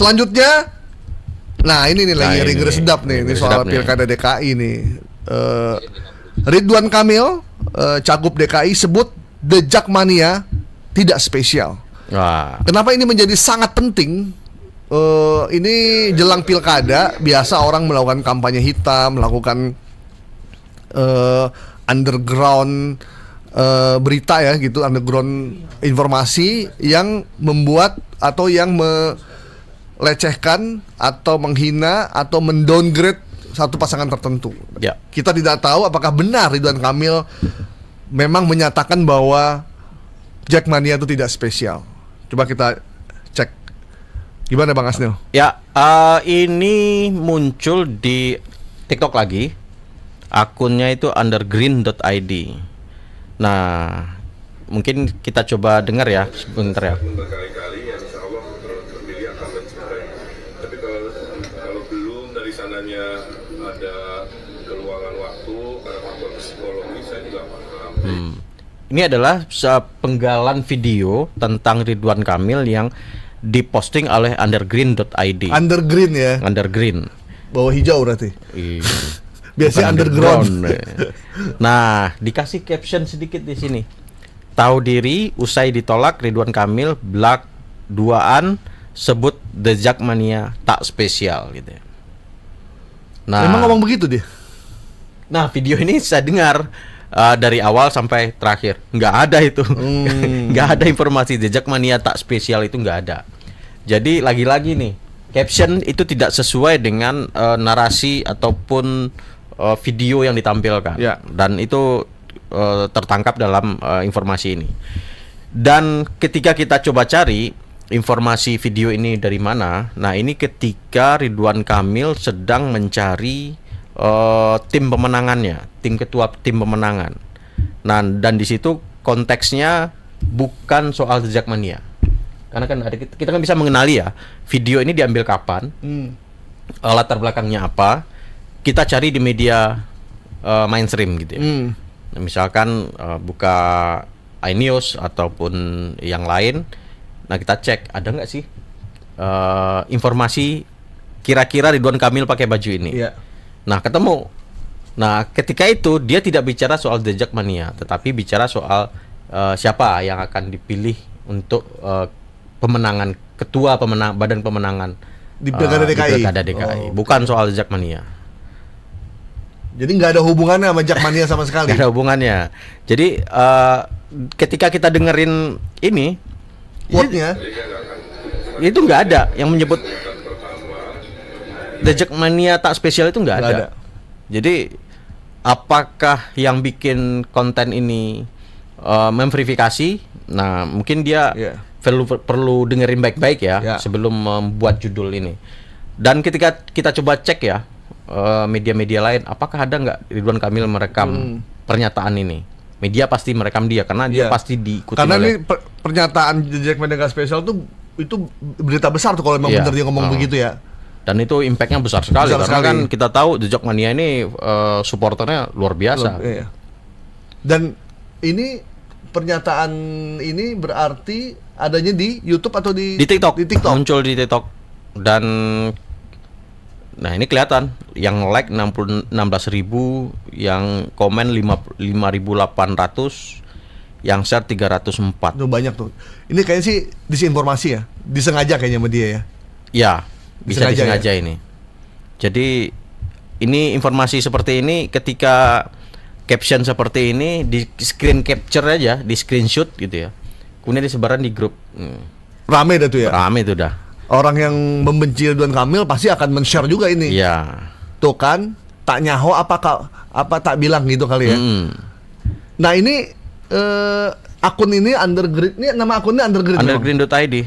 Selanjutnya Nah, ini nih nah, lagi nah, ring sedap nih, ini soal Pilkada DKI nih. Uh, Ridwan Kamil uh, cagup DKI sebut The Jackmania tidak spesial. Wah. Kenapa ini menjadi sangat penting? Uh, ini jelang pilkada biasa orang melakukan kampanye hitam, melakukan uh, underground uh, berita ya gitu, underground informasi yang membuat atau yang me, melecehkan atau menghina atau mendowngrade satu pasangan tertentu. Ya. Kita tidak tahu apakah benar Ridwan Kamil memang menyatakan bahwa Jackmania itu tidak spesial. Coba kita cek. Gimana Bang Asnil? Ya, uh, ini muncul di TikTok lagi. Akunnya itu undergreen.id. Nah, mungkin kita coba dengar ya sebentar ya. Berkali-kali saya ada keluangan waktu karena faktor psikologi saya juga paham. Hmm. Ini adalah penggalan video tentang Ridwan Kamil yang diposting oleh undergreen.id. Undergreen ya. Undergreen. Bawa hijau berarti. Iya. Biasanya underground. underground. nah, dikasih caption sedikit di sini. Tahu diri, usai ditolak Ridwan Kamil, Black duaan sebut The Jackmania tak spesial gitu ya. Nah, emang ngomong begitu dia. Nah, video ini saya dengar uh, dari awal sampai terakhir. Nggak ada itu. Hmm. nggak ada informasi jejak mania tak spesial itu nggak ada. Jadi lagi-lagi nih, caption itu tidak sesuai dengan uh, narasi ataupun uh, video yang ditampilkan. Ya. Dan itu uh, tertangkap dalam uh, informasi ini. Dan ketika kita coba cari informasi video ini dari mana? Nah, ini ketika Ridwan Kamil sedang mencari uh, tim pemenangannya, tim ketua tim pemenangan. Nah, dan di situ konteksnya bukan soal jejak mania. Karena kan ada, kita kan bisa mengenali ya, video ini diambil kapan, hmm. Eh, latar belakangnya apa, kita cari di media uh, mainstream gitu ya. Hmm. Nah, misalkan uh, buka iNews ataupun yang lain Nah kita cek ada nggak sih uh, informasi kira-kira Ridwan Kamil pakai baju ini. Iya. Nah ketemu. Nah ketika itu dia tidak bicara soal jejak mania, tetapi bicara soal uh, siapa yang akan dipilih untuk uh, pemenangan ketua pemenang badan pemenangan di pilkada uh, DKI. Di DKI, oh, bukan soal jejak mania. Jadi nggak ada hubungannya sama Jakmania sama sekali. Gak ada hubungannya. Jadi uh, ketika kita dengerin ini quote-nya ya, itu nggak ada yang menyebut The Jackmania tak spesial itu nggak ada. ada. Jadi apakah yang bikin konten ini uh, memverifikasi? Nah, mungkin dia yeah. perlu perlu dengerin baik-baik ya yeah. sebelum membuat judul ini. Dan ketika kita coba cek ya eh, media-media uh, lain, apakah ada nggak Ridwan Kamil merekam hmm. pernyataan ini? Media pasti merekam dia karena yeah. dia iya. pasti diikuti. Karena oleh... ini per pernyataan Jejak dengan spesial tuh itu berita besar tuh kalau memang yeah. benar dia ngomong uh. begitu ya dan itu impactnya besar sekali besar karena sekali. kan kita tahu Jejak Mania ini uh, supporternya luar biasa. Luar, iya. Dan ini pernyataan ini berarti adanya di YouTube atau di di TikTok. Di TikTok. Muncul di TikTok dan nah ini kelihatan yang like belas ribu, yang komen delapan 5800 yang share 304. Tuh banyak tuh. Ini kayaknya sih disinformasi ya, disengaja kayaknya sama dia ya. Ya, bisa disengaja, ya? disengaja ya? ini. Jadi ini informasi seperti ini ketika caption seperti ini di screen capture aja, di screenshot gitu ya. Kemudian disebaran di grup. Hmm. Rame dah tuh ya. Rame itu dah. Orang yang membenci Ridwan Kamil pasti akan men-share juga ini. Iya. Tuh kan tak nyaho apa apa tak bilang gitu kali ya. Hmm. Nah, ini uh, akun ini undergreen ini nama akunnya undergreen di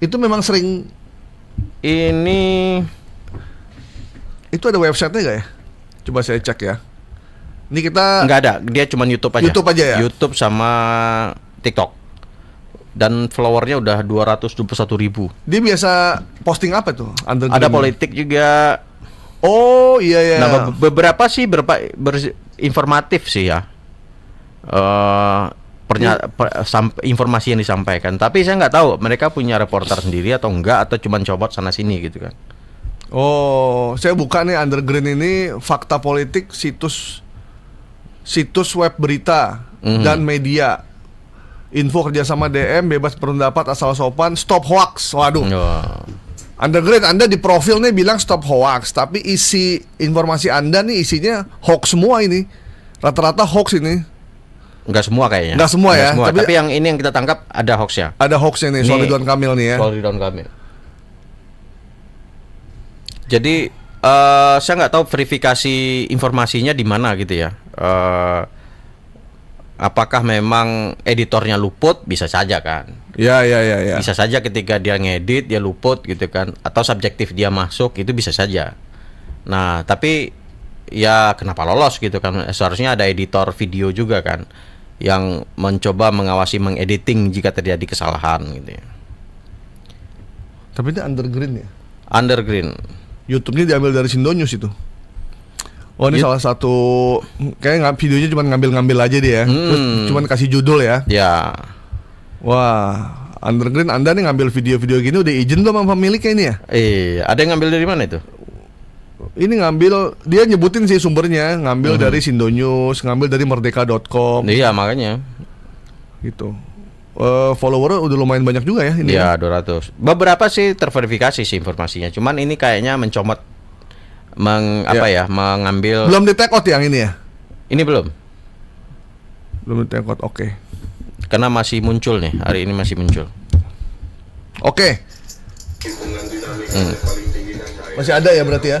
itu memang sering ini itu ada websitenya gak ya coba saya cek ya ini kita nggak ada dia cuma YouTube aja YouTube aja ya YouTube sama TikTok dan followernya udah dua dua ratus puluh satu ribu dia biasa posting apa tuh undergrid ada politik juga Oh iya iya. Nah, beberapa sih berapa ber, informatif sih ya. Eh, pernya hmm. per, informasi yang disampaikan. Tapi saya nggak tahu mereka punya reporter sendiri atau enggak atau cuma copot sana sini gitu kan. Oh, saya buka nih underground ini fakta politik situs situs web berita mm-hmm. dan media. Info kerjasama DM bebas pendapat asal sopan stop hoax. Waduh. Oh. Underground Anda di profilnya bilang stop hoax, tapi isi informasi Anda nih isinya hoax semua ini. Rata-rata hoax ini. Enggak semua kayaknya. Enggak semua Nggak ya. Semua. Tapi, tapi yang ini yang kita tangkap ada hoaxnya. Ada hoaxnya nih soal Ridwan Kamil nih ya. Soal Ridwan Kamil. Jadi uh, saya nggak tahu verifikasi informasinya di mana gitu ya. Uh, apakah memang editornya luput bisa saja kan? Ya ya ya ya. Bisa saja ketika dia ngedit dia luput gitu kan atau subjektif dia masuk itu bisa saja. Nah, tapi ya kenapa lolos gitu kan seharusnya ada editor video juga kan yang mencoba mengawasi mengediting jika terjadi kesalahan gitu ya. Tapi ini undergreen ya? Undergreen. youtube ini diambil dari Sindonews itu. Oh ini iya. salah satu kayak videonya cuma ngambil-ngambil aja dia, ya. hmm. terus cuma kasih judul ya. Ya. Wah, underground Anda nih ngambil video-video gini udah izin belum sama pemiliknya ini ya? Iya, ada yang ngambil dari mana itu? ini ngambil dia nyebutin sih sumbernya ngambil hmm. dari Sindonews ngambil dari merdeka.com iya makanya gitu uh, eh, follower udah lumayan banyak juga ya ini iya, ya, ya 200 beberapa sih terverifikasi sih informasinya cuman ini kayaknya mencomot meng ya. apa ya mengambil belum di take out yang ini ya ini belum belum di take out oke okay. karena masih muncul nih hari ini masih muncul oke okay. hmm. masih ada ya berarti ya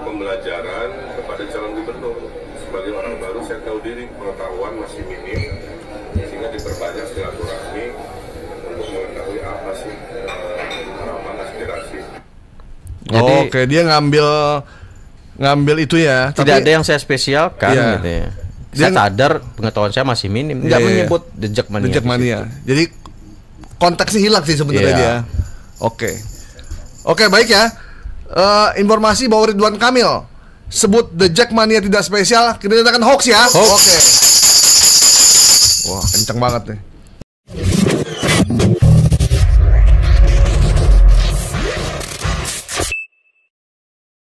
pembelajaran kepada calon gubernur. Sebagai orang baru saya tahu diri pengetahuan masih minim, sehingga diperbanyak silaturahmi untuk mengetahui apa sih eh, harapan aspirasi. Jadi, oh, kayak dia ngambil ngambil itu ya. Tidak tapi, ada yang saya spesialkan iya. gitu ya. Dia saya sadar pengetahuan saya masih minim, tidak iya, iya, menyebut iya. jejak mania. Jejak mania. Gitu. Jadi konteksnya hilang sih sebenarnya iya. dia. Oke. Okay. Oke, okay, baik ya uh, informasi bahwa Ridwan Kamil sebut The Jackmania tidak spesial, kita nyatakan hoax ya. Oke. Wah, kenceng banget nih.